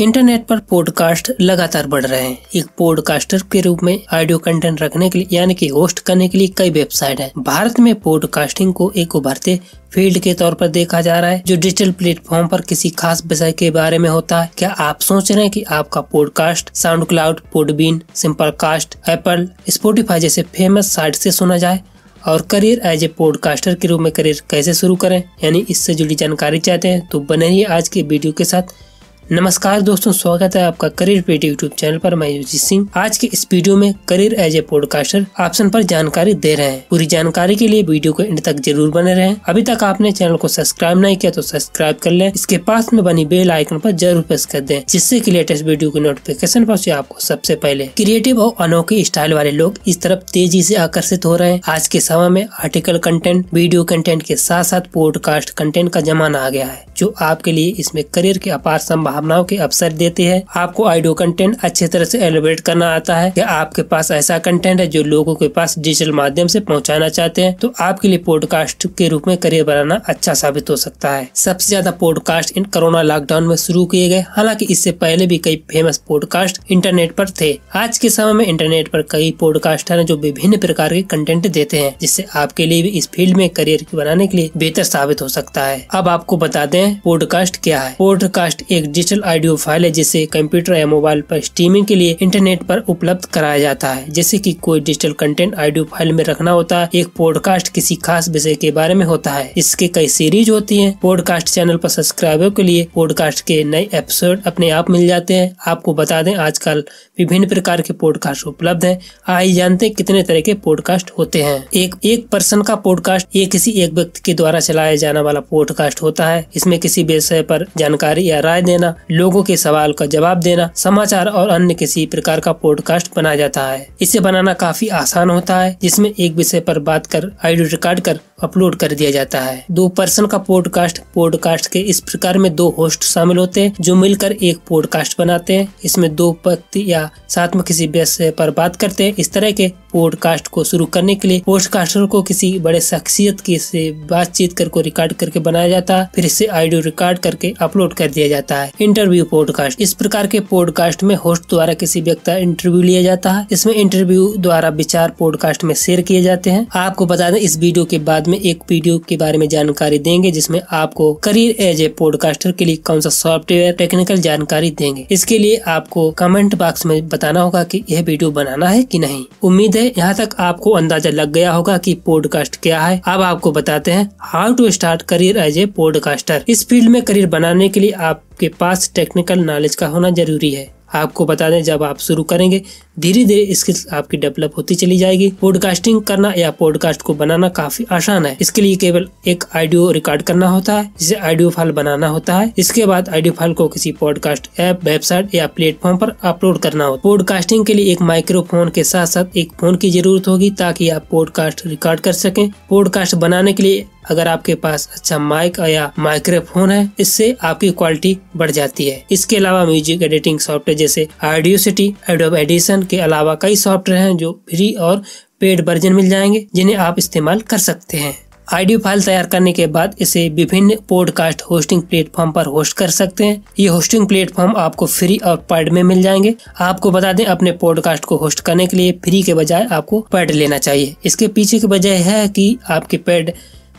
Internet पर podcast लगातार बढ़ रहे हैं एक पॉडकास्टर के रूप में ऑडियो कंटेंट रखने के लिए यानी कि होस्ट करने के लिए कई वेबसाइट हैं भारत में पॉडकास्टिंग को एक उभरते फील्ड के तौर पर देखा जा रहा है जो डिजिटल प्लेटफॉर्म पर किसी खास विषय के बारे में होता है क्या आप सोच रहे हैं कि आपका podcast SoundCloud Podbean Simplecast Apple Spotify जैसे फेमस साइट से सुना जाए और करियर एज ए पॉडकास्टर के रूप में करियर कैसे शुरू करें यानी इससे जुड़ी जानकारी चाहते हैं तो बने रहिए आज के वीडियो के साथ नमस्कार दोस्तों स्वागत है आपका करियर पेट यूट्यूब चैनल पर मैं युजीत सिंह आज के इस वीडियो में career as a podcaster option पर जानकारी दे रहे हैं पूरी जानकारी के लिए वीडियो को एंड तक जरूर बने रहें अभी तक आपने चैनल को सब्सक्राइब नहीं किया तो सब्सक्राइब कर लें इसके पास में बनी बेल आइकन पर जरूर प्रेस कर दें जिससे की लेटेस्ट वीडियो की नोटिफिकेशन पहुँचे आपको सबसे पहले क्रिएटिव और अनोखे स्टाइल वाले लोग इस तरफ तेजी ऐसी आकर्षित हो रहे हैं आज के समय में आर्टिकल कंटेंट वीडियो कंटेंट के साथ साथ पॉडकास्ट कंटेंट का जमाना आ गया है जो आपके लिए इसमें करियर के अपार संभाव संभावनाओं के अवसर देती है आपको ऑडियो कंटेंट अच्छे तरह से एलिब्रेट करना आता है या आपके पास ऐसा कंटेंट है जो लोगों के पास डिजिटल माध्यम से पहुंचाना चाहते हैं तो आपके लिए पॉडकास्ट के रूप में करियर बनाना अच्छा साबित हो सकता है सबसे ज्यादा पॉडकास्ट इन कोरोना लॉकडाउन में शुरू किए गए हालांकि इससे पहले भी कई फेमस पॉडकास्ट इंटरनेट पर थे आज के समय में इंटरनेट पर कई पॉडकास्टर हैं जो विभिन्न प्रकार के कंटेंट देते हैं जिससे आपके लिए भी इस फील्ड में करियर बनाने के लिए बेहतर साबित हो सकता है अब आपको बता दें पॉडकास्ट क्या है पॉडकास्ट एक डिजिटल डिजिटल ऑडियो फाइल है जिसे कंप्यूटर या मोबाइल पर स्ट्रीमिंग के लिए इंटरनेट पर उपलब्ध कराया जाता है जैसे कि कोई डिजिटल कंटेंट ऑडियो फाइल में रखना होता है एक पॉडकास्ट किसी खास विषय के बारे में होता है इसके कई सीरीज होती है पॉडकास्ट चैनल पर सब्सक्राइबर के लिए पॉडकास्ट के नए एपिसोड अपने आप मिल जाते हैं आपको बता दें आजकल विभिन्न प्रकार के पॉडकास्ट उपलब्ध है आइए जानते हैं कितने तरह के पॉडकास्ट होते हैं एक एक पर्सन का पॉडकास्ट ये किसी एक व्यक्ति के द्वारा चलाया जाने वाला पॉडकास्ट होता है इसमें किसी विषय पर जानकारी या राय देना लोगों के सवाल का जवाब देना समाचार और अन्य किसी प्रकार का पॉडकास्ट बनाया जाता है इसे बनाना काफी आसान होता है जिसमें एक विषय पर बात कर आइडियो रिकॉर्ड कर अपलोड कर दिया जाता है दो पर्सन का पॉडकास्ट पॉडकास्ट के इस प्रकार में दो होस्ट शामिल होते हैं जो मिलकर एक पॉडकास्ट बनाते हैं इसमें दो पति या साथ में किसी व्यस्त पर बात करते हैं इस तरह के पॉडकास्ट को शुरू करने के लिए पॉडकास्टर को किसी बड़े शख्सियत की से बातचीत करके रिकॉर्ड करके बनाया जाता है फिर इसे ऑडियो रिकॉर्ड करके अपलोड कर दिया जाता है इंटरव्यू पॉडकास्ट इस प्रकार के पॉडकास्ट में होस्ट द्वारा किसी व्यक्ति का इंटरव्यू लिया जाता है इसमें इंटरव्यू द्वारा विचार पॉडकास्ट में शेयर किए जाते हैं आपको बता दें इस वीडियो के बाद में एक वीडियो के बारे में जानकारी देंगे जिसमें आपको करियर एज ए पॉडकास्टर के लिए कौन सा सॉफ्टवेयर टेक्निकल जानकारी देंगे इसके लिए आपको कमेंट बॉक्स में बताना होगा की यह वीडियो बनाना है की नहीं उम्मीद है यहाँ तक आपको अंदाजा लग गया होगा की पॉडकास्ट क्या है अब आपको बताते हैं how to start career as a podcaster इस फील्ड में करियर बनाने के लिए आपके पास टेक्निकल नॉलेज का होना जरूरी है आपको बता दें जब आप शुरू करेंगे धीरे धीरे स्किल्स आपकी डेवलप होती चली जाएगी पॉडकास्टिंग करना या पॉडकास्ट को बनाना काफी आसान है इसके लिए केवल एक ऑडियो रिकॉर्ड करना होता है जिसे ऑडियो फाइल बनाना होता है इसके बाद ऑडियो फाइल को किसी पॉडकास्ट ऐप वेबसाइट या प्लेटफॉर्म पर अपलोड करना हो पॉडकास्टिंग के लिए एक माइक्रोफोन के साथ साथ एक फोन की जरूरत होगी ताकि आप पॉडकास्ट रिकॉर्ड कर सकें पॉडकास्ट बनाने के लिए अगर आपके पास अच्छा माइक या माइक्रोफोन है इससे आपकी क्वालिटी बढ़ जाती है इसके अलावा म्यूजिक एडिटिंग सॉफ्टवेयर जैसे ऑडियो सिटी एडोब एडिशन के अलावा कई सॉफ्टवेयर हैं जो फ्री और पेड वर्जन मिल जाएंगे जिन्हें आप इस्तेमाल कर सकते हैं ऑडियो फाइल तैयार करने के बाद इसे विभिन्न पॉडकास्ट होस्टिंग प्लेटफॉर्म पर होस्ट कर सकते हैं ये होस्टिंग प्लेटफॉर्म आपको फ्री और पेड में मिल जाएंगे आपको बता दें अपने पॉडकास्ट को होस्ट करने के लिए फ्री के बजाय आपको पैड लेना चाहिए इसके पीछे की वजह है कि आपके पैड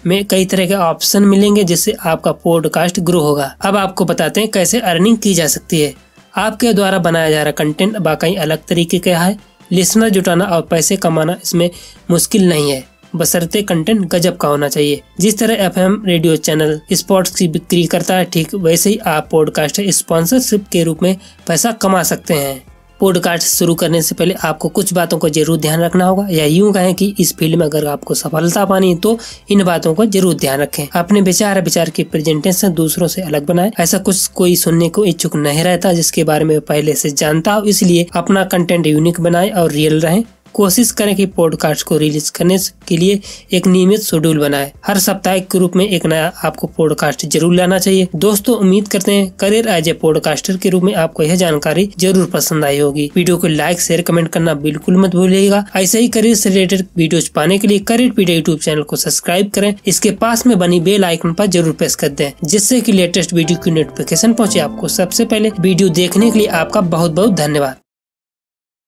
में कई तरह के ऑप्शन मिलेंगे जिससे आपका पॉडकास्ट ग्रो होगा अब आपको बताते हैं कैसे अर्निंग की जा सकती है आपके द्वारा बनाया जा रहा कंटेंट वाकई अलग तरीके का है लिसनर जुटाना और पैसे कमाना इसमें मुश्किल नहीं है बसरते कंटेंट गजब का होना चाहिए जिस तरह एफएम रेडियो चैनल स्पोर्ट्स की बिक्री करता है ठीक वैसे ही आप पॉडकास्ट स्पॉन्सरशिप के रूप में पैसा कमा सकते हैं पॉडकास्ट शुरू करने से पहले आपको कुछ बातों को जरूर ध्यान रखना होगा या यूं कहें कि इस फील्ड में अगर आपको सफलता पानी है तो इन बातों को जरूर ध्यान रखें अपने विचार विचार की प्रेजेंटेशन दूसरों से अलग बनाए ऐसा कुछ कोई सुनने को इच्छुक नहीं रहता जिसके बारे में पहले से जानता हो इसलिए अपना कंटेंट यूनिक बनाए और रियल रहे कोशिश करें कि पॉडकास्ट को रिलीज करने के लिए एक नियमित शेड्यूल बनाएं। हर सप्ताह के रूप में एक नया आपको पॉडकास्ट जरूर लाना चाहिए दोस्तों उम्मीद करते हैं करियर एज ए पॉडकास्टर के रूप में आपको यह जानकारी जरूर पसंद आई होगी वीडियो को लाइक शेयर कमेंट करना बिल्कुल मत भूलिएगा ऐसे ही करियर से रिलेटेड वीडियो पाने के लिए करियर पीडिया यूट्यूब चैनल को सब्सक्राइब करें इसके पास में बनी बेल आइकन पर जरूर प्रेस कर दें जिससे की लेटेस्ट वीडियो की नोटिफिकेशन पहुँचे आपको सबसे पहले वीडियो देखने के लिए आपका बहुत बहुत धन्यवाद